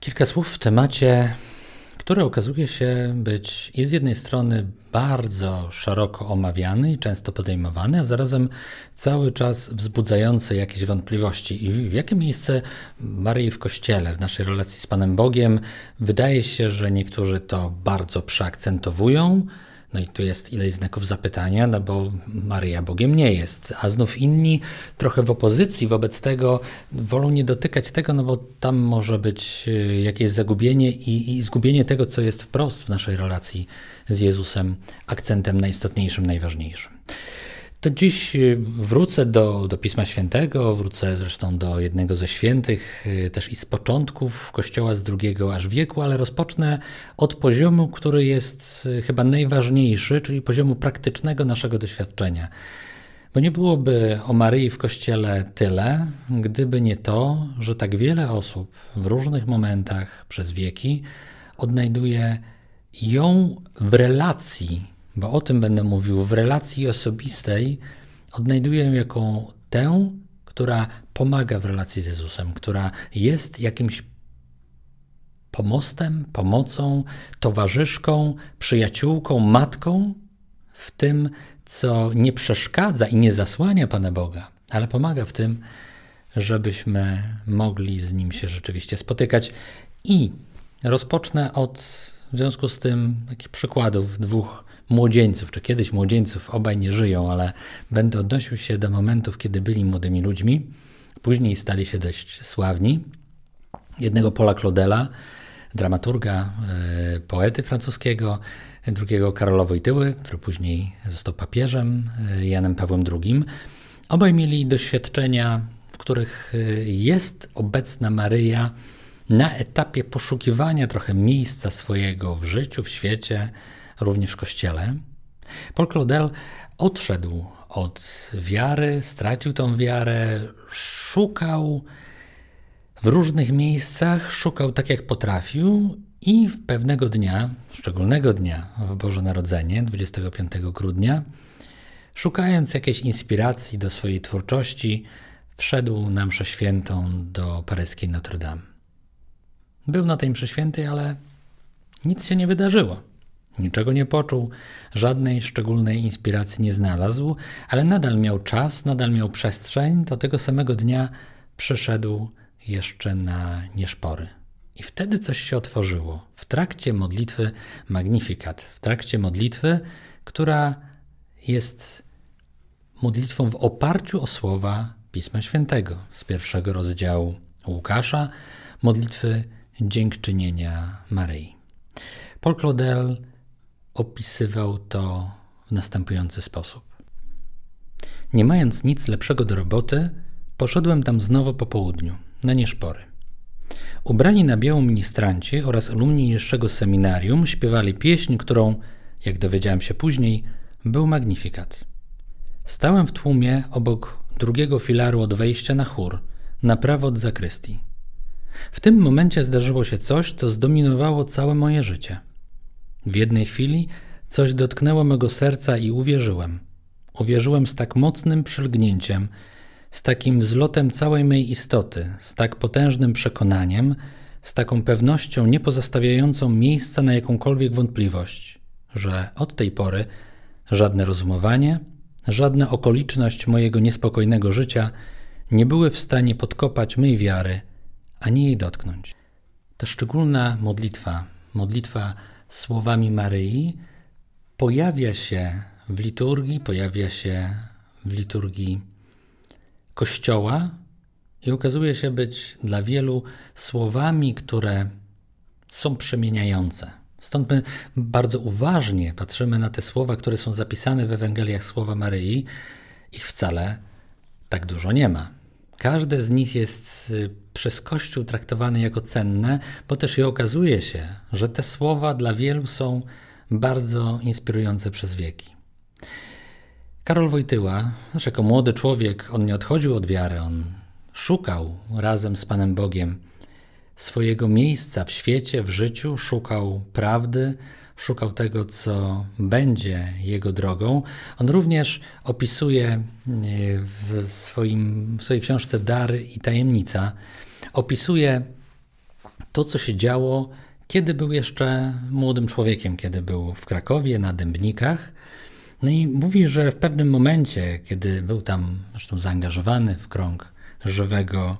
Kilka słów w temacie, który okazuje się być i z jednej strony bardzo szeroko omawiany i często podejmowany, a zarazem cały czas wzbudzający jakieś wątpliwości. I w jakie miejsce Maryi w Kościele, w naszej relacji z Panem Bogiem? Wydaje się, że niektórzy to bardzo przeakcentowują, no i tu jest ileś znaków zapytania, no bo Maryja Bogiem nie jest. A znów inni, trochę w opozycji wobec tego, wolą nie dotykać tego, no bo tam może być y, jakieś zagubienie i, i zgubienie tego, co jest wprost w naszej relacji z Jezusem, akcentem najistotniejszym, najważniejszym. To dziś y, wrócę do, do Pisma Świętego, wrócę zresztą do jednego ze świętych, y, też i z początków Kościoła z drugiego aż wieku, ale rozpocznę od poziomu, który jest y, chyba najważniejszy, czyli poziomu praktycznego naszego doświadczenia. Bo nie byłoby o Maryi w Kościele tyle, gdyby nie to, że tak wiele osób w różnych momentach przez wieki odnajduje ją w relacji bo o tym będę mówił, w relacji osobistej odnajduję jako tę, która pomaga w relacji z Jezusem, która jest jakimś pomostem, pomocą, towarzyszką, przyjaciółką, matką w tym, co nie przeszkadza i nie zasłania Pana Boga, ale pomaga w tym, żebyśmy mogli z Nim się rzeczywiście spotykać. I rozpocznę od, w związku z tym, takich przykładów dwóch młodzieńców, czy kiedyś młodzieńców, obaj nie żyją, ale będę odnosił się do momentów, kiedy byli młodymi ludźmi, później stali się dość sławni. Jednego Paula Claudela, dramaturga, e, poety francuskiego, drugiego Karola Wojtyły, który później został papieżem, e, Janem Pawłem II. Obaj mieli doświadczenia, w których e, jest obecna Maryja na etapie poszukiwania trochę miejsca swojego w życiu, w świecie, również w kościele. Paul Claudel odszedł od wiary, stracił tą wiarę, szukał w różnych miejscach, szukał tak jak potrafił i w pewnego dnia, szczególnego dnia w Boże Narodzenie, 25 grudnia, szukając jakiejś inspiracji do swojej twórczości, wszedł na mszę świętą do paryskiej Notre Dame. Był na tej mszy świętej, ale nic się nie wydarzyło. Niczego nie poczuł, żadnej szczególnej inspiracji nie znalazł, ale nadal miał czas, nadal miał przestrzeń. To tego samego dnia przyszedł jeszcze na nieszpory. I wtedy coś się otworzyło. W trakcie modlitwy Magnifikat, w trakcie modlitwy, która jest modlitwą w oparciu o słowa Pisma Świętego z pierwszego rozdziału Łukasza, modlitwy dziękczynienia Maryi. Paul Claudel opisywał to w następujący sposób. Nie mając nic lepszego do roboty, poszedłem tam znowu po południu, na nieszpory. Ubrani na białą ministranci oraz alumni niższego seminarium śpiewali pieśń, którą, jak dowiedziałem się później, był magnifikat. Stałem w tłumie obok drugiego filaru od wejścia na chór, na prawo od zakrystii. W tym momencie zdarzyło się coś, co zdominowało całe moje życie – w jednej chwili coś dotknęło mego serca i uwierzyłem. Uwierzyłem z tak mocnym przylgnięciem, z takim wzlotem całej mej istoty, z tak potężnym przekonaniem, z taką pewnością nie pozostawiającą miejsca na jakąkolwiek wątpliwość, że od tej pory żadne rozumowanie, żadna okoliczność mojego niespokojnego życia nie były w stanie podkopać mej wiary, ani jej dotknąć. Ta szczególna modlitwa, modlitwa słowami Maryi pojawia się w liturgii, pojawia się w liturgii Kościoła i okazuje się być dla wielu słowami, które są przemieniające. Stąd my bardzo uważnie patrzymy na te słowa, które są zapisane w Ewangeliach Słowa Maryi. Ich wcale tak dużo nie ma. Każde z nich jest y, przez Kościół traktowane jako cenne, bo też i okazuje się, że te słowa dla wielu są bardzo inspirujące przez wieki. Karol Wojtyła, jako młody człowiek, on nie odchodził od wiary, on szukał razem z Panem Bogiem swojego miejsca w świecie, w życiu, szukał prawdy, szukał tego, co będzie jego drogą. On również opisuje e, w, swoim, w swojej książce Dar i Tajemnica, opisuje to, co się działo, kiedy był jeszcze młodym człowiekiem, kiedy był w Krakowie, na Dębnikach. No i mówi, że w pewnym momencie, kiedy był tam zresztą zaangażowany w krąg żywego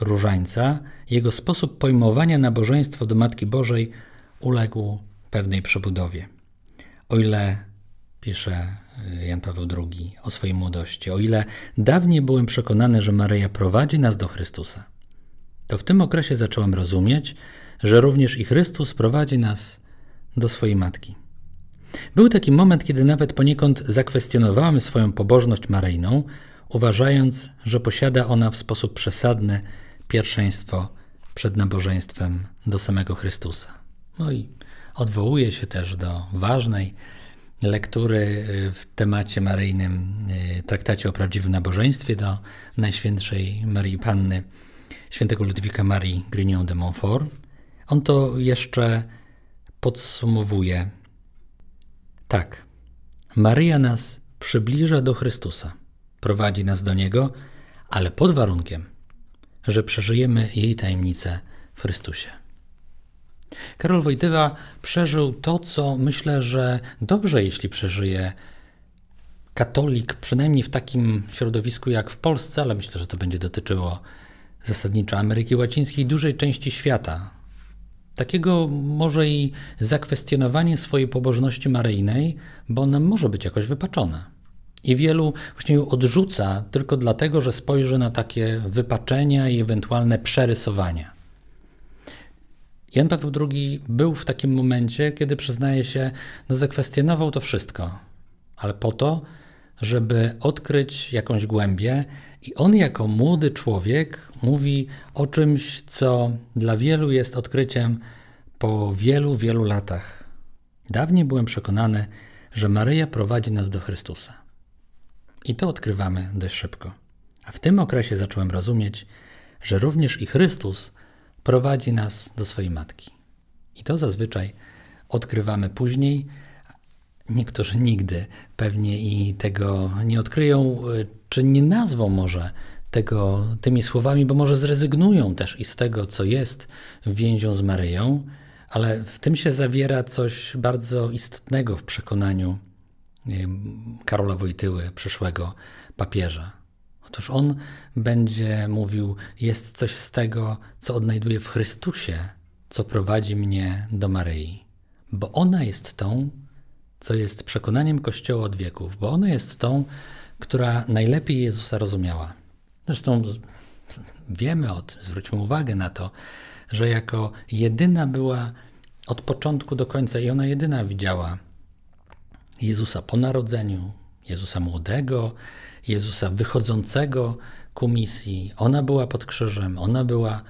różańca, jego sposób pojmowania nabożeństwa do Matki Bożej uległ pewnej przebudowie. O ile, pisze y, Jan Paweł II o swojej młodości, o ile dawniej byłem przekonany, że Maryja prowadzi nas do Chrystusa, to w tym okresie zacząłem rozumieć, że również i Chrystus prowadzi nas do swojej matki. Był taki moment, kiedy nawet poniekąd zakwestionowałem swoją pobożność maryjną, uważając, że posiada ona w sposób przesadny pierwszeństwo przed nabożeństwem do samego Chrystusa. No i Odwołuje się też do ważnej lektury y, w temacie maryjnym, y, traktacie o prawdziwym nabożeństwie do Najświętszej Marii Panny świętego Ludwika Marii Grignon de Montfort. On to jeszcze podsumowuje tak. Maryja nas przybliża do Chrystusa, prowadzi nas do Niego, ale pod warunkiem, że przeżyjemy jej tajemnicę w Chrystusie. Karol Wojtyła przeżył to, co myślę, że dobrze, jeśli przeżyje katolik, przynajmniej w takim środowisku jak w Polsce, ale myślę, że to będzie dotyczyło zasadniczo Ameryki Łacińskiej, dużej części świata. Takiego może i zakwestionowanie swojej pobożności maryjnej, bo ona może być jakoś wypaczona. I wielu właśnie ją odrzuca tylko dlatego, że spojrzy na takie wypaczenia i ewentualne przerysowania. Jan Paweł II był w takim momencie, kiedy przyznaje się, no zakwestionował to wszystko, ale po to, żeby odkryć jakąś głębię, i on jako młody człowiek mówi o czymś, co dla wielu jest odkryciem po wielu, wielu latach. Dawniej byłem przekonany, że Maryja prowadzi nas do Chrystusa. I to odkrywamy dość szybko. A w tym okresie zacząłem rozumieć, że również i Chrystus prowadzi nas do swojej matki. I to zazwyczaj odkrywamy później. Niektórzy nigdy pewnie i tego nie odkryją, czy nie nazwą może tego tymi słowami, bo może zrezygnują też i z tego, co jest więzią z Maryją, ale w tym się zawiera coś bardzo istotnego w przekonaniu Karola Wojtyły, przyszłego papieża. Otóż on będzie mówił: Jest coś z tego, co odnajduję w Chrystusie, co prowadzi mnie do Maryi, bo ona jest tą, co jest przekonaniem Kościoła od wieków, bo ona jest tą, która najlepiej Jezusa rozumiała. Zresztą wiemy od, zwróćmy uwagę na to, że jako jedyna była od początku do końca i ona jedyna widziała Jezusa po narodzeniu, Jezusa młodego, Jezusa wychodzącego ku misji. Ona była pod krzyżem, ona była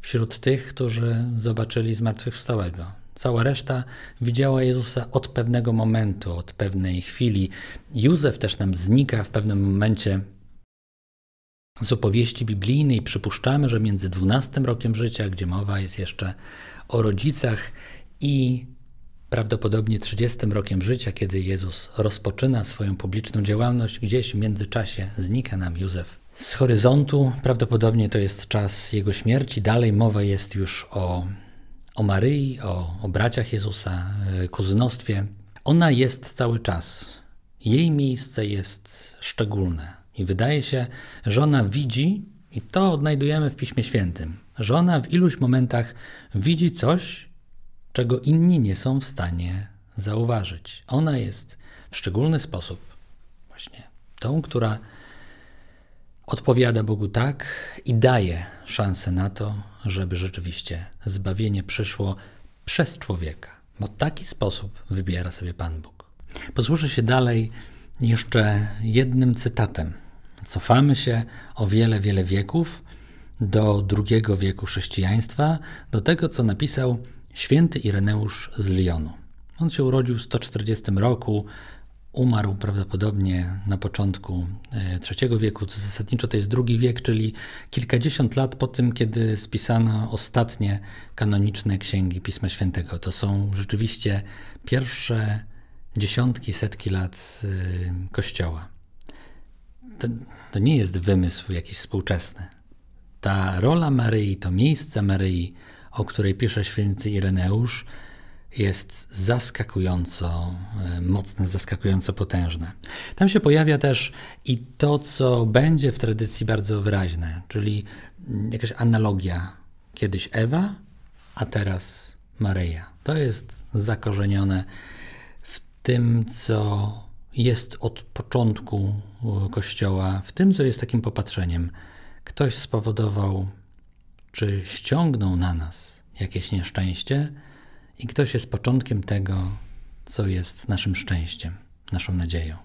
wśród tych, którzy zobaczyli zmartwychwstałego. Cała reszta widziała Jezusa od pewnego momentu, od pewnej chwili. Józef też nam znika w pewnym momencie z opowieści biblijnej. Przypuszczamy, że między 12 rokiem życia, gdzie mowa jest jeszcze o rodzicach, i prawdopodobnie 30 rokiem życia, kiedy Jezus rozpoczyna swoją publiczną działalność, gdzieś w międzyczasie znika nam Józef. Z horyzontu prawdopodobnie to jest czas jego śmierci. Dalej mowa jest już o, o Maryi, o, o braciach Jezusa, e, kuzynostwie. Ona jest cały czas. Jej miejsce jest szczególne. I wydaje się, że ona widzi, i to odnajdujemy w Piśmie Świętym, że ona w iluś momentach widzi coś, czego inni nie są w stanie zauważyć. Ona jest w szczególny sposób właśnie tą, która odpowiada Bogu tak i daje szansę na to, żeby rzeczywiście zbawienie przyszło przez człowieka, bo taki sposób wybiera sobie Pan Bóg. Posłuszę się dalej jeszcze jednym cytatem. Cofamy się o wiele, wiele wieków do drugiego wieku chrześcijaństwa, do tego, co napisał Święty Ireneusz z Lyonu. On się urodził w 140 roku, umarł prawdopodobnie na początku e, III wieku, to zasadniczo to jest drugi wiek, czyli kilkadziesiąt lat po tym, kiedy spisano ostatnie kanoniczne księgi Pisma Świętego. To są rzeczywiście pierwsze dziesiątki, setki lat e, Kościoła. To, to nie jest wymysł jakiś współczesny. Ta rola Maryi, to miejsce Maryi, o której pisze święty Ireneusz, jest zaskakująco e, mocne, zaskakująco potężne. Tam się pojawia też i to, co będzie w tradycji bardzo wyraźne, czyli mm, jakaś analogia. Kiedyś Ewa, a teraz Maryja. To jest zakorzenione w tym, co jest od początku e, Kościoła, w tym, co jest takim popatrzeniem. Ktoś spowodował czy ściągną na nas jakieś nieszczęście i ktoś jest początkiem tego, co jest naszym szczęściem, naszą nadzieją,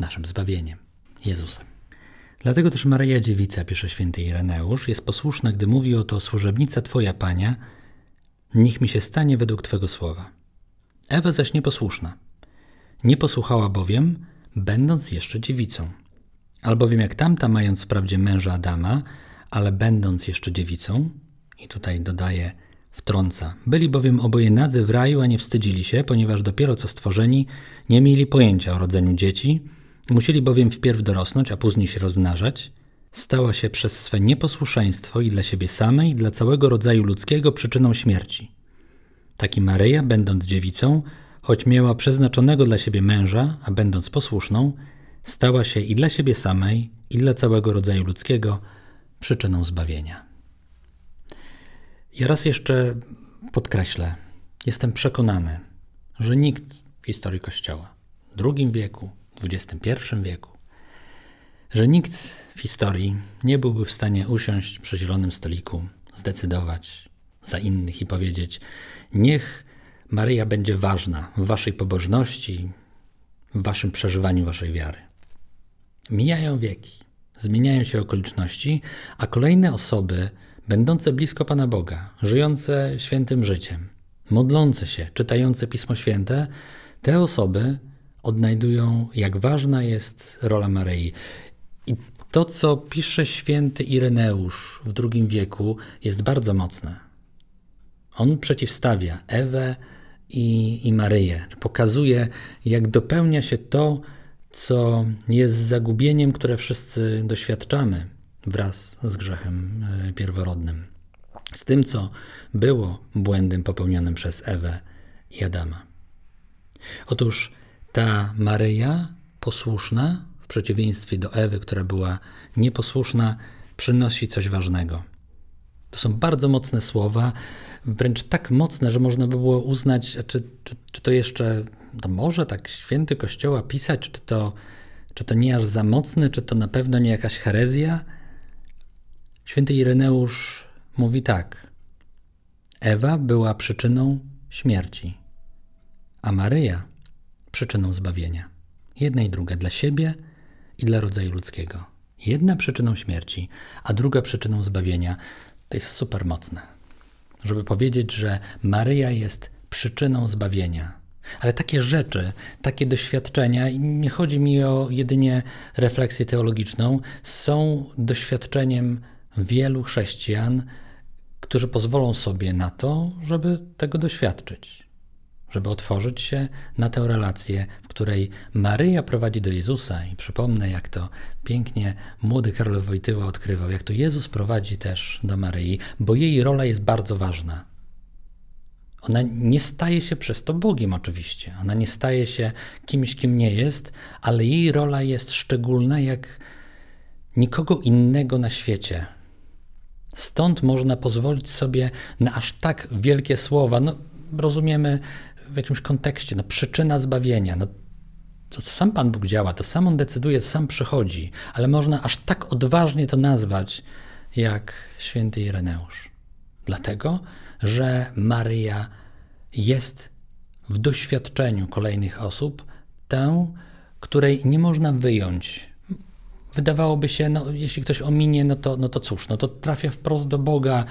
naszym zbawieniem Jezusem. Dlatego też Maryja Dziewica, pisze święty Ireneusz, jest posłuszna, gdy mówi o to służebnica Twoja Pania, niech mi się stanie według Twego słowa. Ewa zaś nieposłuszna. Nie posłuchała bowiem, będąc jeszcze dziewicą. Albowiem jak tamta, mając wprawdzie męża Adama, ale będąc jeszcze dziewicą, i tutaj dodaje, wtrąca. Byli bowiem oboje nadzy w raju, a nie wstydzili się, ponieważ dopiero co stworzeni nie mieli pojęcia o rodzeniu dzieci, musieli bowiem wpierw dorosnąć, a później się rozmnażać. Stała się przez swe nieposłuszeństwo i dla siebie samej, i dla całego rodzaju ludzkiego przyczyną śmierci. Taki Maryja, będąc dziewicą, choć miała przeznaczonego dla siebie męża, a będąc posłuszną, stała się i dla siebie samej, i dla całego rodzaju ludzkiego przyczyną zbawienia. Ja raz jeszcze podkreślę, jestem przekonany, że nikt w historii Kościoła, w II wieku, XXI wieku, że nikt w historii nie byłby w stanie usiąść przy zielonym stoliku, zdecydować za innych i powiedzieć: Niech Maryja będzie ważna w waszej pobożności, w waszym przeżywaniu waszej wiary. Mijają wieki, zmieniają się okoliczności, a kolejne osoby, będące blisko Pana Boga, żyjące świętym życiem, modlące się, czytające Pismo Święte, te osoby odnajdują, jak ważna jest rola Maryi. I to, co pisze święty Ireneusz w II wieku, jest bardzo mocne. On przeciwstawia Ewę i, i Maryję. Pokazuje, jak dopełnia się to, co jest zagubieniem, które wszyscy doświadczamy wraz z grzechem e, pierworodnym, z tym, co było błędem popełnionym przez Ewę i Adama. Otóż ta Maryja posłuszna, w przeciwieństwie do Ewy, która była nieposłuszna, przynosi coś ważnego. To są bardzo mocne słowa, wręcz tak mocne, że można by było uznać, czy, czy, czy to jeszcze to może tak święty Kościoła pisać, czy to, czy to nie aż za mocny, czy to na pewno nie jakaś herezja? Święty Ireneusz mówi tak. Ewa była przyczyną śmierci, a Maryja przyczyną zbawienia. Jedna i druga dla siebie i dla rodzaju ludzkiego. Jedna przyczyną śmierci, a druga przyczyną zbawienia. To jest super mocne. Żeby powiedzieć, że Maryja jest przyczyną zbawienia, ale takie rzeczy, takie doświadczenia, i nie chodzi mi o jedynie refleksję teologiczną, są doświadczeniem wielu chrześcijan, którzy pozwolą sobie na to, żeby tego doświadczyć, żeby otworzyć się na tę relację, w której Maryja prowadzi do Jezusa. I przypomnę, jak to pięknie młody Karol Wojtyła odkrywał, jak to Jezus prowadzi też do Maryi, bo jej rola jest bardzo ważna. Ona nie staje się przez to Bogiem, oczywiście. Ona nie staje się kimś, kim nie jest, ale jej rola jest szczególna jak nikogo innego na świecie. Stąd można pozwolić sobie na aż tak wielkie słowa. No, rozumiemy w jakimś kontekście, no, przyczyna zbawienia. No, to, to sam Pan Bóg działa, to sam On decyduje, to sam przychodzi, ale można aż tak odważnie to nazwać, jak święty Ireneusz. Dlatego, że Maryja jest w doświadczeniu kolejnych osób tę, której nie można wyjąć. Wydawałoby się, no, jeśli ktoś ominie, no to, no to cóż, no to trafia wprost do Boga.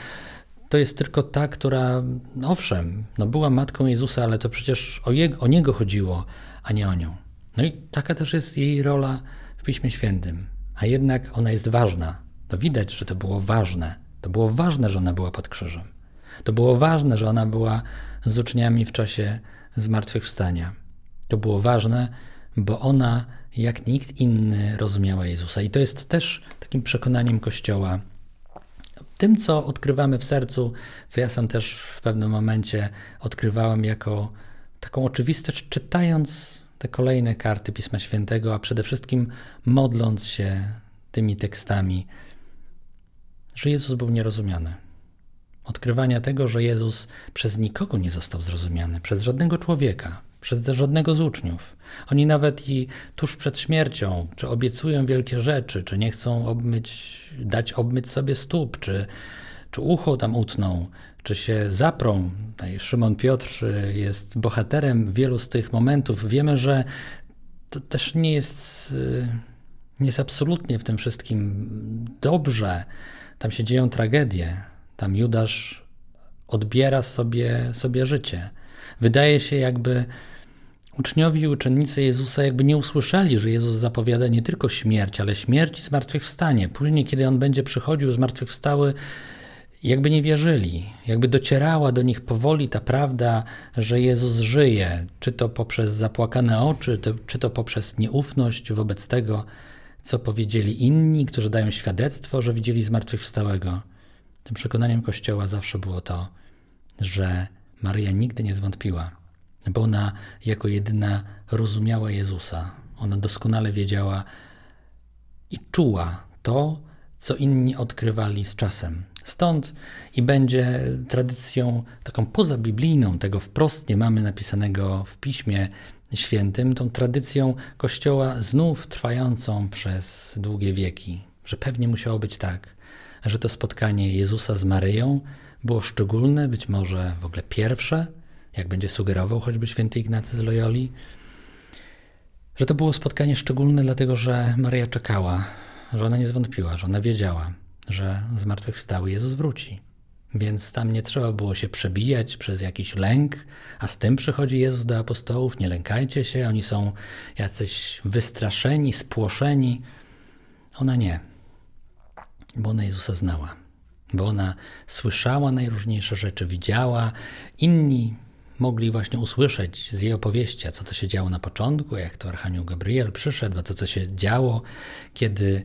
To jest tylko ta, która, no owszem, no była matką Jezusa, ale to przecież o, jego, o Niego chodziło, a nie o nią. No i taka też jest jej rola w Piśmie Świętym. A jednak ona jest ważna. To no widać, że to było ważne. To było ważne, że ona była pod krzyżem. To było ważne, że ona była z uczniami w czasie zmartwychwstania. To było ważne, bo ona jak nikt inny rozumiała Jezusa. I to jest też takim przekonaniem Kościoła. Tym, co odkrywamy w sercu, co ja sam też w pewnym momencie odkrywałem jako taką oczywistość, czytając te kolejne karty Pisma Świętego, a przede wszystkim modląc się tymi tekstami, że Jezus był nierozumiany odkrywania tego, że Jezus przez nikogo nie został zrozumiany, przez żadnego człowieka, przez żadnego z uczniów. Oni nawet i tuż przed śmiercią, czy obiecują wielkie rzeczy, czy nie chcą obmyć, dać obmyć sobie stóp, czy, czy ucho tam utną, czy się zaprą. Szymon Piotr y, jest bohaterem wielu z tych momentów. Wiemy, że to też nie jest, y, nie jest absolutnie w tym wszystkim dobrze. Tam się dzieją tragedie, tam Judasz odbiera sobie, sobie życie. Wydaje się, jakby uczniowie i uczennicy Jezusa jakby nie usłyszeli, że Jezus zapowiada nie tylko śmierć, ale śmierć i zmartwychwstanie. Później, kiedy On będzie przychodził zmartwychwstały, jakby nie wierzyli, jakby docierała do nich powoli ta prawda, że Jezus żyje, czy to poprzez zapłakane oczy, czy to poprzez nieufność wobec tego, co powiedzieli inni, którzy dają świadectwo, że widzieli zmartwychwstałego. Tym przekonaniem Kościoła zawsze było to, że Maryja nigdy nie zwątpiła, bo ona jako jedyna rozumiała Jezusa. Ona doskonale wiedziała i czuła to, co inni odkrywali z czasem. Stąd i będzie tradycją taką pozabiblijną, tego wprost nie mamy napisanego w Piśmie Świętym, tą tradycją Kościoła znów trwającą przez długie wieki, że pewnie musiało być tak, że to spotkanie Jezusa z Maryją było szczególne, być może w ogóle pierwsze, jak będzie sugerował choćby święty Ignacy z Loyoli, że to było spotkanie szczególne, dlatego że Maryja czekała, że ona nie zwątpiła, że ona wiedziała, że zmartwychwstały Jezus wróci. Więc tam nie trzeba było się przebijać przez jakiś lęk, a z tym przychodzi Jezus do apostołów: nie lękajcie się, oni są jacyś wystraszeni, spłoszeni. Ona nie bo ona Jezusa znała, bo ona słyszała najróżniejsze rzeczy, widziała. Inni mogli właśnie usłyszeć z jej opowieści, co to się działo na początku, jak to Archanioł Gabriel przyszedł, a to co się działo, kiedy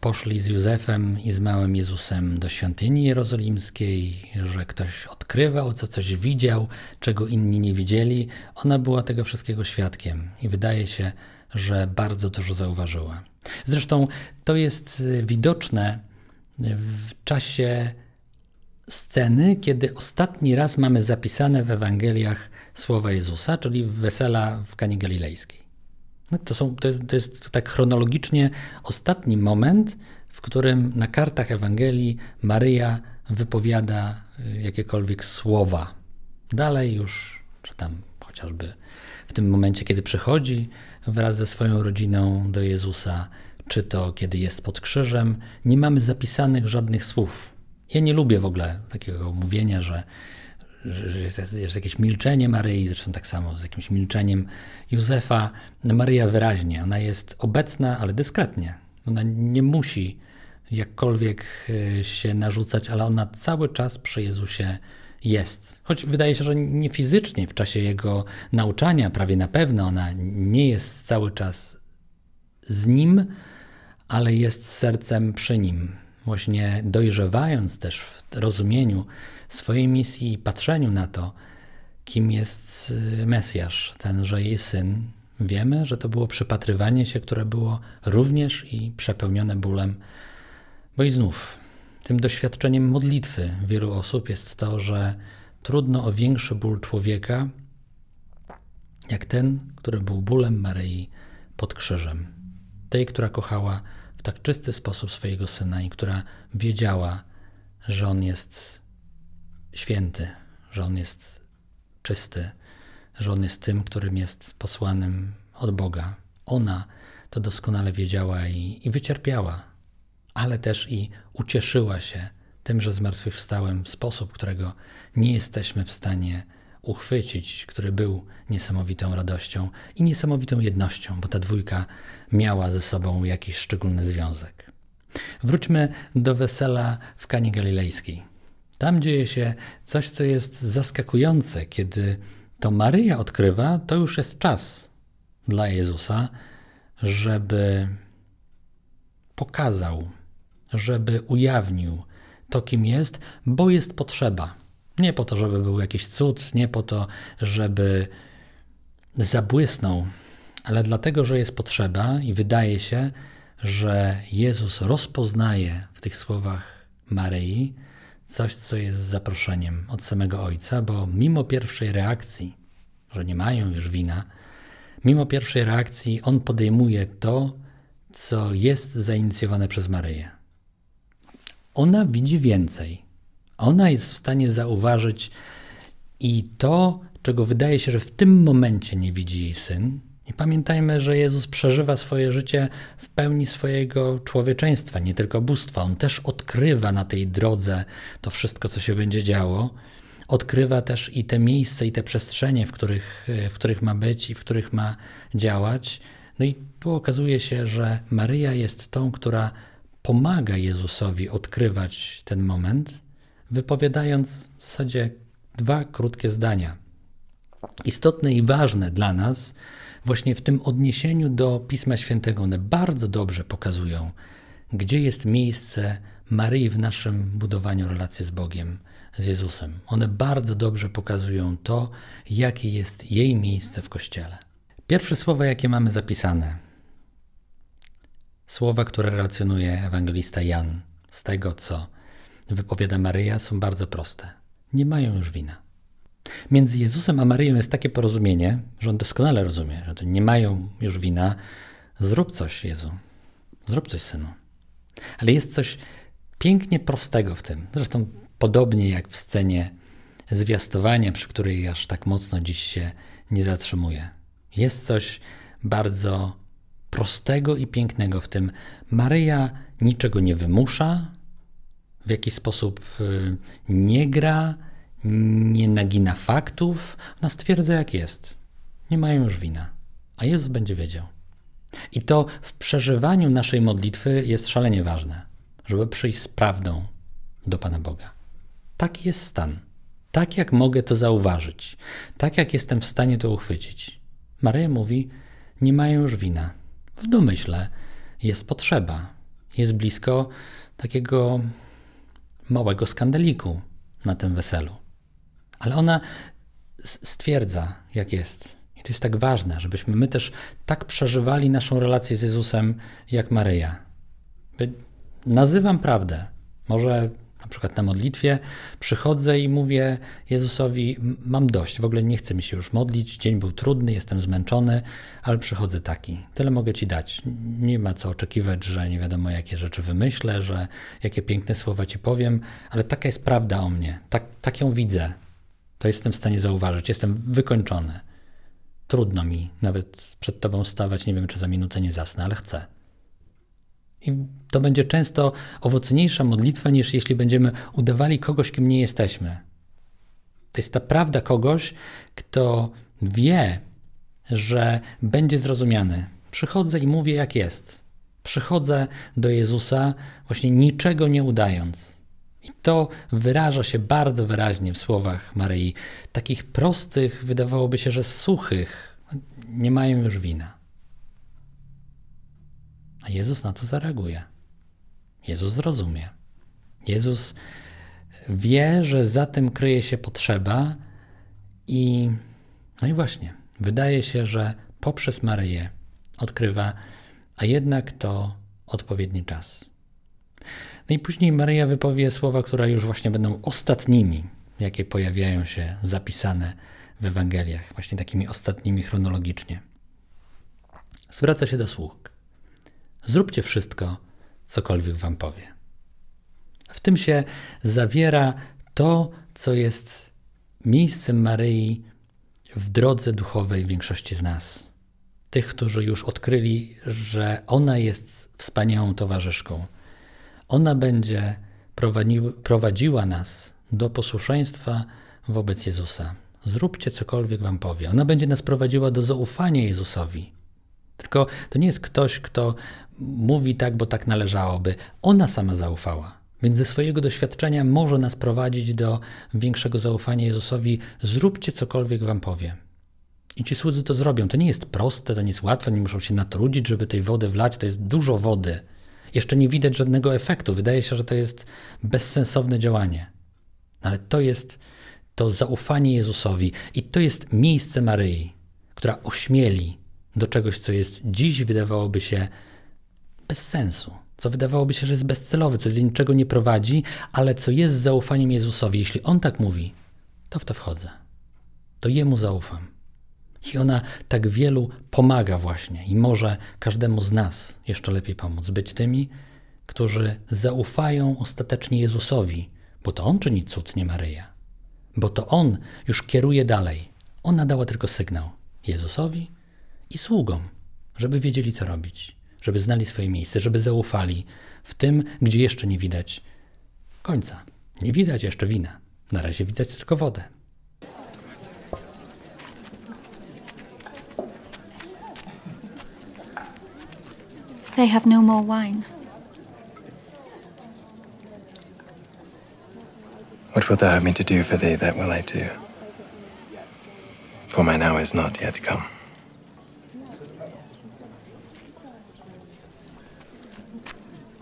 poszli z Józefem i z małym Jezusem do świątyni jerozolimskiej, że ktoś odkrywał, co coś widział, czego inni nie widzieli. Ona była tego wszystkiego świadkiem i wydaje się, że bardzo dużo zauważyła. Zresztą to jest y, widoczne w czasie sceny, kiedy ostatni raz mamy zapisane w Ewangeliach słowa Jezusa, czyli wesela w Kanie Galilejskiej. No to, są, to, jest, to jest tak chronologicznie ostatni moment, w którym na kartach Ewangelii Maryja wypowiada y, jakiekolwiek słowa. Dalej już, czy tam chociażby w tym momencie, kiedy przychodzi wraz ze swoją rodziną do Jezusa, czy to kiedy jest pod krzyżem, nie mamy zapisanych żadnych słów. Ja nie lubię w ogóle takiego mówienia, że, że, jest, jest jakieś milczenie Maryi, zresztą tak samo z jakimś milczeniem Józefa. Maryja wyraźnie, ona jest obecna, ale dyskretnie. Ona nie musi jakkolwiek e, się narzucać, ale ona cały czas przy Jezusie jest. Choć wydaje się, że nie fizycznie, w czasie jego nauczania prawie na pewno ona nie jest cały czas z nim, ale jest sercem przy nim. Właśnie dojrzewając też w rozumieniu swojej misji i patrzeniu na to, kim jest y, Mesjasz, tenże jej syn, wiemy, że to było przypatrywanie się, które było również i przepełnione bólem, bo i znów tym doświadczeniem modlitwy wielu osób jest to, że trudno o większy ból człowieka, jak ten, który był bólem Maryi pod krzyżem, tej, która kochała w tak czysty sposób swojego syna i która wiedziała, że on jest święty, że on jest czysty, że on jest tym, którym jest posłanym od Boga. Ona to doskonale wiedziała i, i wycierpiała, ale też i ucieszyła się tym, że zmartwychwstałem w sposób, którego nie jesteśmy w stanie uchwycić, który był niesamowitą radością i niesamowitą jednością, bo ta dwójka miała ze sobą jakiś szczególny związek. Wróćmy do wesela w Kanie Galilejskiej. Tam dzieje się coś, co jest zaskakujące. Kiedy to Maryja odkrywa, to już jest czas dla Jezusa, żeby pokazał, żeby ujawnił to, kim jest, bo jest potrzeba. Nie po to, żeby był jakiś cud, nie po to, żeby zabłysnął, ale dlatego, że jest potrzeba i wydaje się, że Jezus rozpoznaje w tych słowach Maryi coś, co jest zaproszeniem od samego Ojca, bo mimo pierwszej reakcji, że nie mają już wina, mimo pierwszej reakcji On podejmuje to, co jest zainicjowane przez Maryję. Ona widzi więcej. Ona jest w stanie zauważyć i to, czego wydaje się, że w tym momencie nie widzi jej syn. I pamiętajmy, że Jezus przeżywa swoje życie w pełni swojego człowieczeństwa, nie tylko bóstwa. On też odkrywa na tej drodze to wszystko, co się będzie działo. Odkrywa też i te miejsca, i te przestrzenie, w których, e, w których ma być i w których ma działać. No i tu okazuje się, że Maryja jest tą, która pomaga Jezusowi odkrywać ten moment, wypowiadając w zasadzie dwa krótkie zdania. Istotne i ważne dla nas, właśnie w tym odniesieniu do Pisma Świętego, one bardzo dobrze pokazują, gdzie jest miejsce Maryi w naszym budowaniu relacji z Bogiem, z Jezusem. One bardzo dobrze pokazują to, jakie jest jej miejsce w Kościele. Pierwsze słowa, jakie mamy zapisane, słowa, które relacjonuje ewangelista Jan z tego, co wypowiada Maryja, są bardzo proste. Nie mają już wina. Między Jezusem a Maryją jest takie porozumienie, że on doskonale rozumie, że nie mają już wina. Zrób coś, Jezu. Zrób coś, synu. Ale jest coś pięknie prostego w tym. Zresztą podobnie jak w scenie zwiastowania, przy której aż tak mocno dziś się nie zatrzymuje. Jest coś bardzo prostego i pięknego w tym. Maryja niczego nie wymusza, w jakiś sposób y, nie gra, nie nagina faktów, ona no, stwierdza jak jest. Nie mają już wina, a Jezus będzie wiedział. I to w przeżywaniu naszej modlitwy jest szalenie ważne, żeby przyjść z prawdą do Pana Boga. Taki jest stan. Tak jak mogę to zauważyć, tak jak jestem w stanie to uchwycić. Maryja mówi: Nie mają już wina. W domyśle jest potrzeba, jest blisko takiego małego skandaliku na tym weselu. Ale ona stwierdza, jak jest. I to jest tak ważne, żebyśmy my też tak przeżywali naszą relację z Jezusem, jak Maryja. Nazywam prawdę. Może na przykład na modlitwie, przychodzę i mówię Jezusowi: Mam dość, w ogóle nie chcę mi się już modlić, dzień był trudny, jestem zmęczony, ale przychodzę taki. Tyle mogę Ci dać. Nie ma co oczekiwać, że nie wiadomo, jakie rzeczy wymyślę, że jakie piękne słowa Ci powiem, ale taka jest prawda o mnie. Tak, tak ją widzę. To jestem w stanie zauważyć. Jestem wykończony. Trudno mi nawet przed Tobą stawać. Nie wiem, czy za minutę nie zasnę, ale chcę. I to będzie często owocniejsza modlitwa, niż jeśli będziemy udawali kogoś, kim nie jesteśmy. To jest ta prawda kogoś, kto wie, że będzie zrozumiany. Przychodzę i mówię, jak jest. Przychodzę do Jezusa, właśnie niczego nie udając. I to wyraża się bardzo wyraźnie w słowach Maryi, takich prostych, wydawałoby się, że suchych, nie mają już wina. A Jezus na to zareaguje. Jezus zrozumie. Jezus wie, że za tym kryje się potrzeba i no i właśnie, wydaje się, że poprzez Maryję odkrywa, a jednak to odpowiedni czas. No i później Maryja wypowie słowa, które już właśnie będą ostatnimi, jakie pojawiają się zapisane w Ewangeliach, właśnie takimi ostatnimi chronologicznie. Zwraca się do sług. Zróbcie wszystko, cokolwiek wam powie. W tym się zawiera to, co jest miejscem Maryi w drodze duchowej większości z nas. Tych, którzy już odkryli, że ona jest wspaniałą towarzyszką. Ona będzie prowadziła nas do posłuszeństwa wobec Jezusa. Zróbcie cokolwiek wam powie. Ona będzie nas prowadziła do zaufania Jezusowi. Tylko to nie jest ktoś, kto mówi tak, bo tak należałoby. Ona sama zaufała. Więc ze swojego doświadczenia może nas prowadzić do większego zaufania Jezusowi. Zróbcie cokolwiek wam powie. I ci słudzy to zrobią. To nie jest proste, to nie jest łatwe, nie muszą się natrudzić, żeby tej wody wlać. To jest dużo wody. Jeszcze nie widać żadnego efektu. Wydaje się, że to jest bezsensowne działanie. No ale to jest to zaufanie Jezusowi i to jest miejsce Maryi, która ośmieli do czegoś, co jest dziś wydawałoby się bez sensu, co wydawałoby się, że jest bezcelowe, co do niczego nie prowadzi, ale co jest zaufaniem Jezusowi. Jeśli On tak mówi, to w to wchodzę. To Jemu zaufam. I ona tak wielu pomaga właśnie i może każdemu z nas jeszcze lepiej pomóc być tymi, którzy zaufają ostatecznie Jezusowi, bo to On czyni cud, nie Maryja. Bo to On już kieruje dalej. Ona dała tylko sygnał Jezusowi i sługom, żeby wiedzieli, co robić żeby znali swoje miejsce, żeby zaufali w tym, gdzie jeszcze nie widać końca. Nie widać jeszcze wina. Na razie widać tylko wodę. They have no more wine. What wilt thou have me to do for thee, that will I do. For mine hour is not yet come.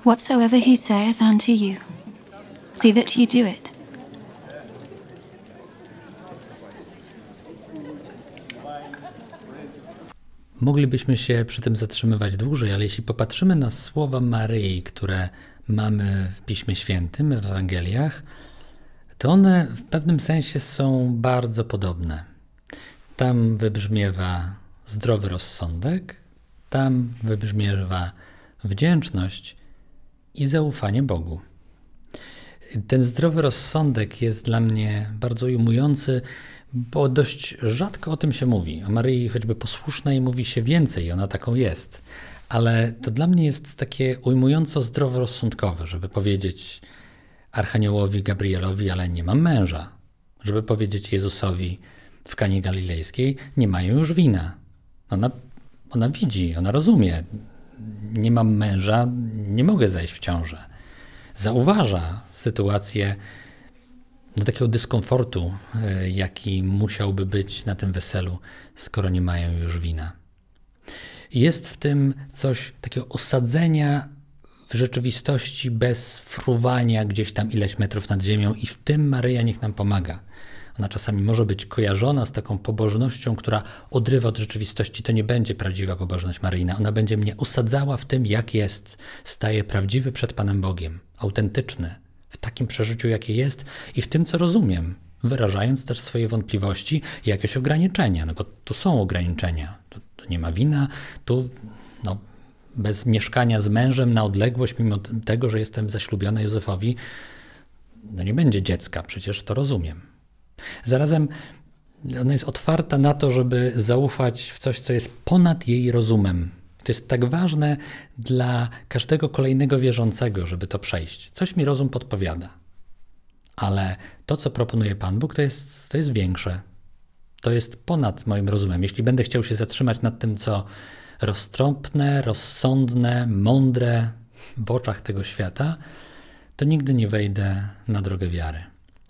Whatsoever he saith unto you, see that ye do it. Moglibyśmy się przy tym zatrzymywać dłużej, ale jeśli popatrzymy na słowa Maryi, które mamy w Piśmie Świętym, w Ewangeliach, to one w pewnym sensie są bardzo podobne. Tam wybrzmiewa zdrowy rozsądek, tam wybrzmiewa wdzięczność, i zaufanie Bogu. Ten zdrowy rozsądek jest dla mnie bardzo ujmujący, bo dość rzadko o tym się mówi. O Maryi choćby posłusznej mówi się więcej, ona taką jest. Ale to dla mnie jest takie ujmująco zdroworozsądkowe, żeby powiedzieć Archaniołowi Gabrielowi, ale nie mam męża. Żeby powiedzieć Jezusowi w Kanie Galilejskiej, nie mają już wina. Ona, ona widzi, ona rozumie, nie mam męża, nie mogę zajść w ciążę. Zauważa sytuację no, takiego dyskomfortu, e, jaki musiałby być na tym weselu, skoro nie mają już wina. Jest w tym coś takiego osadzenia w rzeczywistości bez fruwania gdzieś tam ileś metrów nad ziemią i w tym Maryja niech nam pomaga. Ona czasami może być kojarzona z taką pobożnością, która odrywa od rzeczywistości. To nie będzie prawdziwa pobożność Maryjna. Ona będzie mnie osadzała w tym, jak jest. Staje prawdziwy przed Panem Bogiem, autentyczny, w takim przeżyciu, jakie jest i w tym, co rozumiem, wyrażając też swoje wątpliwości i jakieś ograniczenia, no bo tu są ograniczenia. Tu, tu nie ma wina, tu no, bez mieszkania z mężem na odległość, mimo tego, że jestem zaślubiona Józefowi, no nie będzie dziecka, przecież to rozumiem. Zarazem ona jest otwarta na to, żeby zaufać w coś, co jest ponad jej rozumem. To jest tak ważne dla każdego kolejnego wierzącego, żeby to przejść. Coś mi rozum podpowiada, ale to, co proponuje Pan Bóg, to jest, to jest większe. To jest ponad moim rozumem. Jeśli będę chciał się zatrzymać nad tym, co roztropne, rozsądne, mądre w oczach tego świata, to nigdy nie wejdę na drogę wiary.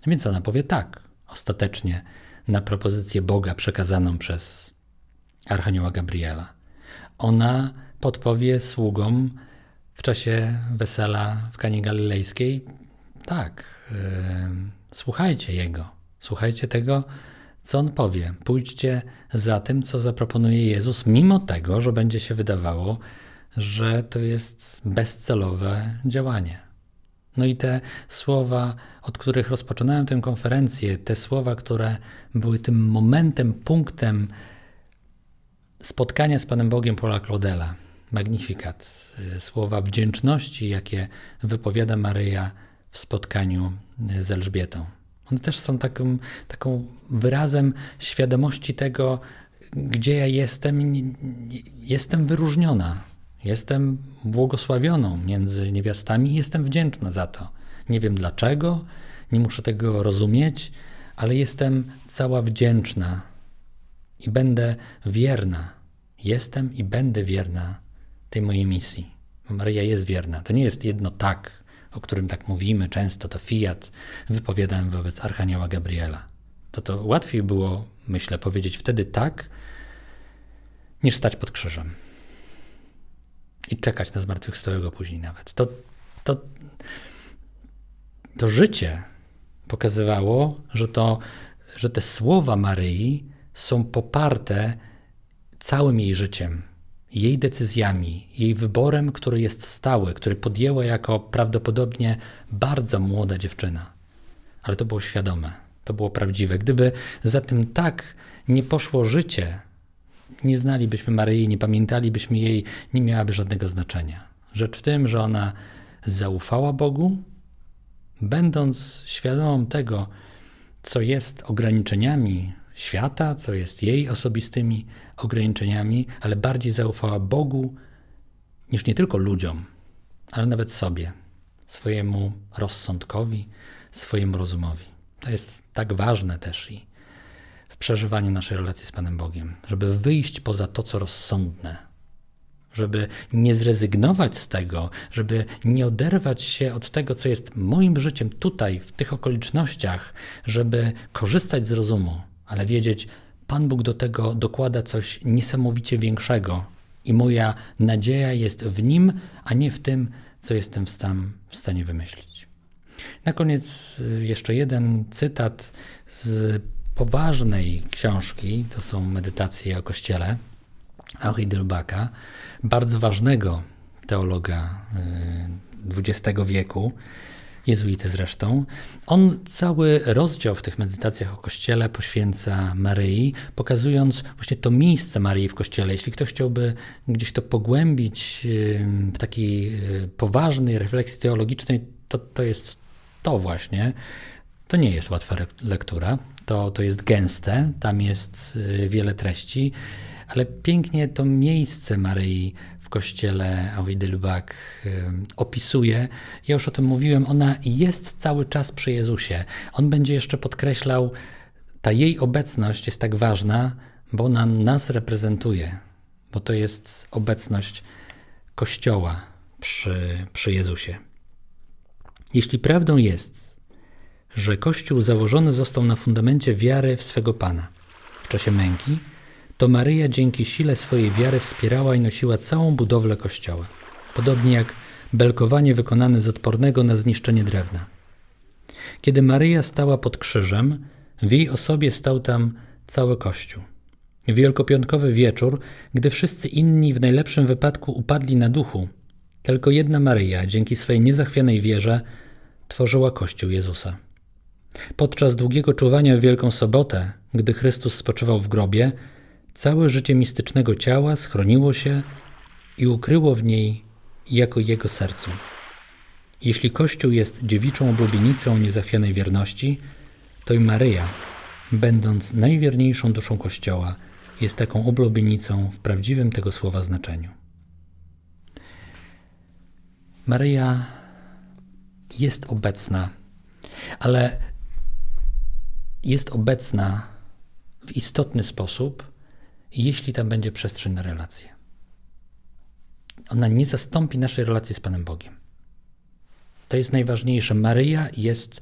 Więc ona powie tak, ostatecznie, na propozycję Boga przekazaną przez Archanioła Gabriela. Ona podpowie sługom w czasie wesela w Kanie Galilejskiej, tak, yy, słuchajcie Jego, słuchajcie tego, co on powie? Pójdźcie za tym, co zaproponuje Jezus, mimo tego, że będzie się wydawało, że to jest bezcelowe działanie. No i te słowa, od których rozpoczynałem tę konferencję, te słowa, które były tym momentem, punktem spotkania z Panem Bogiem Paula Claudela, Magnifikat, słowa wdzięczności, jakie wypowiada Maryja w spotkaniu z Elżbietą. One też są taką, taką wyrazem świadomości tego, gdzie ja jestem, jestem wyróżniona. Jestem błogosławioną między niewiastami i jestem wdzięczna za to. Nie wiem dlaczego, nie muszę tego rozumieć, ale jestem cała wdzięczna i będę wierna. Jestem i będę wierna tej mojej misji. Maryja jest wierna. To nie jest jedno tak, o którym tak mówimy często, to Fiat, wypowiadałem wobec Archanioła Gabriela. To to łatwiej było, myślę, powiedzieć wtedy tak, niż stać pod krzyżem i czekać na zmartwychwstałego później nawet. To, to, to życie pokazywało, że, to, że te słowa Maryi są poparte całym jej życiem, jej decyzjami, jej wyborem, który jest stały, który podjęła jako prawdopodobnie bardzo młoda dziewczyna. Ale to było świadome, to było prawdziwe. Gdyby za tym tak nie poszło życie, nie znalibyśmy Maryi, nie pamiętalibyśmy jej, nie miałaby żadnego znaczenia. Rzecz w tym, że ona zaufała Bogu, będąc świadomą tego, co jest ograniczeniami świata, co jest jej osobistymi ograniczeniami, ale bardziej zaufała Bogu niż nie tylko ludziom, ale nawet sobie, swojemu rozsądkowi, swojemu rozumowi. To jest tak ważne też i w przeżywaniu naszej relacji z Panem Bogiem, żeby wyjść poza to, co rozsądne, żeby nie zrezygnować z tego, żeby nie oderwać się od tego, co jest moim życiem tutaj, w tych okolicznościach, żeby korzystać z rozumu, ale wiedzieć, Pan Bóg do tego dokłada coś niesamowicie większego i moja nadzieja jest w Nim, a nie w tym, co jestem w, w stanie wymyślić. Na koniec y, jeszcze jeden cytat z poważnej książki, to są medytacje o Kościele, Henri Delbacka, bardzo ważnego teologa y, XX wieku, jezuitę zresztą. On cały rozdział w tych medytacjach o Kościele poświęca Maryi, pokazując właśnie to miejsce Maryi w Kościele. Jeśli ktoś chciałby gdzieś to pogłębić w takiej e, poważnej refleksji teologicznej, to, to jest to właśnie. To nie jest łatwa lektura, to, to jest gęste, tam jest e, wiele treści, ale pięknie to miejsce Maryi kościele Aoi Delbach opisuje. Ja już o tym mówiłem, ona jest cały czas przy Jezusie. On będzie jeszcze podkreślał, ta jej obecność jest tak ważna, bo ona nas reprezentuje, bo to jest obecność Kościoła przy, przy Jezusie. Jeśli prawdą jest, że Kościół założony został na fundamencie wiary w swego Pana w czasie męki, to Maryja dzięki sile swojej wiary wspierała i nosiła całą budowlę kościoła, podobnie jak belkowanie wykonane z odpornego na zniszczenie drewna. Kiedy Maryja stała pod krzyżem, w jej osobie stał tam cały kościół. Wielkopiątkowy wieczór, gdy wszyscy inni w najlepszym wypadku upadli na duchu, tylko jedna Maryja, dzięki swej niezachwianej wierze, tworzyła Kościół Jezusa. Podczas długiego czuwania w Wielką Sobotę, gdy Chrystus spoczywał w grobie, Całe życie mistycznego ciała schroniło się i ukryło w niej jako jego sercu. Jeśli Kościół jest dziewiczą oblubienicą niezachwianej wierności, to i Maryja, będąc najwierniejszą duszą Kościoła, jest taką oblubienicą w prawdziwym tego słowa znaczeniu. Maryja jest obecna, ale jest obecna w istotny sposób jeśli tam będzie przestrzeń na relacje, Ona nie zastąpi naszej relacji z Panem Bogiem. To jest najważniejsze. Maryja jest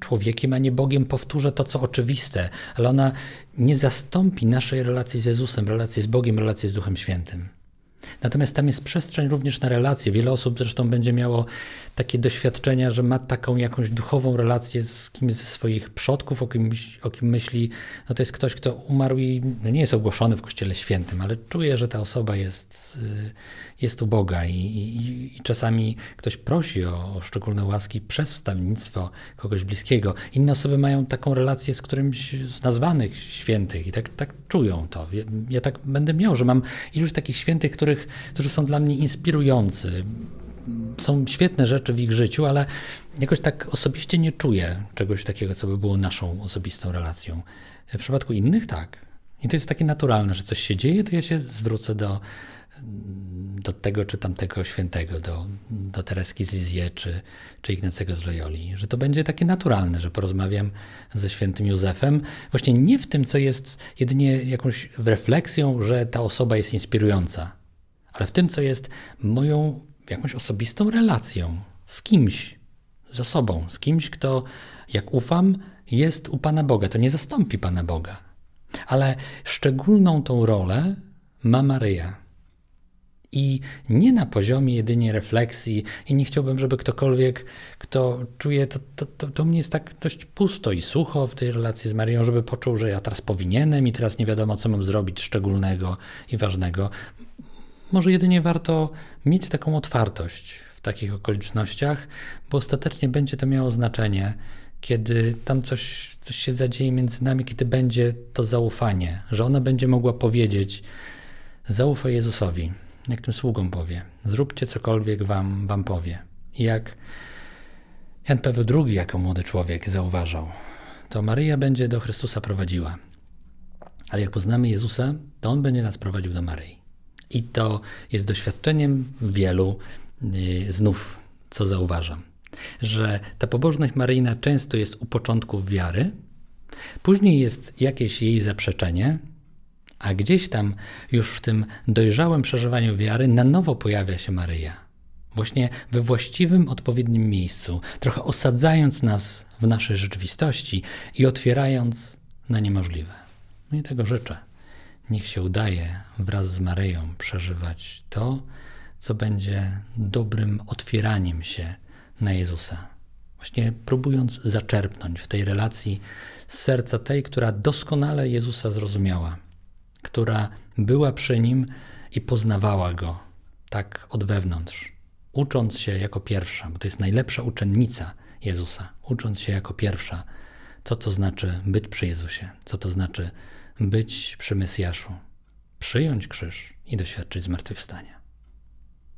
człowiekiem, a nie Bogiem. Powtórzę to, co oczywiste, ale ona nie zastąpi naszej relacji z Jezusem, relacji z Bogiem, relacji z Duchem Świętym. Natomiast tam jest przestrzeń również na relacje. Wiele osób zresztą będzie miało takie doświadczenia, że ma taką jakąś duchową relację z kimś ze swoich przodków, o, o kim myśli, no to jest ktoś, kto umarł i no nie jest ogłoszony w Kościele Świętym, ale czuje, że ta osoba jest, y, jest u Boga i, i, i czasami ktoś prosi o, o szczególne łaski przez wstawiennictwo kogoś bliskiego. Inne osoby mają taką relację z którymś z nazwanych świętych i tak, tak czują to. Ja, ja tak będę miał, że mam iluś takich świętych, których, którzy są dla mnie inspirujący, są świetne rzeczy w ich życiu, ale jakoś tak osobiście nie czuję czegoś takiego, co by było naszą osobistą relacją. W przypadku innych tak. I to jest takie naturalne, że coś się dzieje, to ja się zwrócę do, do tego czy tamtego świętego, do, do Tereski z Lizie czy, czy Ignacego z Loyoli, że to będzie takie naturalne, że porozmawiam ze świętym Józefem, właśnie nie w tym, co jest jedynie jakąś refleksją, że ta osoba jest inspirująca, ale w tym, co jest moją jakąś osobistą relacją z kimś, ze sobą, z kimś, kto, jak ufam, jest u Pana Boga. To nie zastąpi Pana Boga. Ale szczególną tą rolę ma Maryja. I nie na poziomie jedynie refleksji, i nie chciałbym, żeby ktokolwiek, kto czuje, to, to, to, to mnie jest tak dość pusto i sucho w tej relacji z Marią, żeby poczuł, że ja teraz powinienem i teraz nie wiadomo, co mam zrobić szczególnego i ważnego. Może jedynie warto mieć taką otwartość w takich okolicznościach, bo ostatecznie będzie to miało znaczenie, kiedy tam coś, coś się zadzieje między nami, kiedy będzie to zaufanie, że ona będzie mogła powiedzieć: Zaufaj Jezusowi, jak tym sługom powie, zróbcie cokolwiek wam, wam powie. I jak Jan Paweł II jako młody człowiek zauważał, to Maryja będzie do Chrystusa prowadziła. Ale jak poznamy Jezusa, to On będzie nas prowadził do Maryi. I to jest doświadczeniem wielu, y, znów co zauważam, że ta pobożność Maryjna często jest u początków wiary, później jest jakieś jej zaprzeczenie, a gdzieś tam już w tym dojrzałym przeżywaniu wiary na nowo pojawia się Maryja. Właśnie we właściwym, odpowiednim miejscu, trochę osadzając nas w naszej rzeczywistości i otwierając na niemożliwe. No i tego życzę. Niech się udaje wraz z Maryją przeżywać to, co będzie dobrym otwieraniem się na Jezusa. Właśnie próbując zaczerpnąć w tej relacji z serca tej, która doskonale Jezusa zrozumiała, która była przy nim i poznawała go tak od wewnątrz, ucząc się jako pierwsza, bo to jest najlepsza uczennica Jezusa, ucząc się jako pierwsza, co to znaczy być przy Jezusie, co to znaczy być przy Mesjaszu, przyjąć krzyż i doświadczyć zmartwychwstania.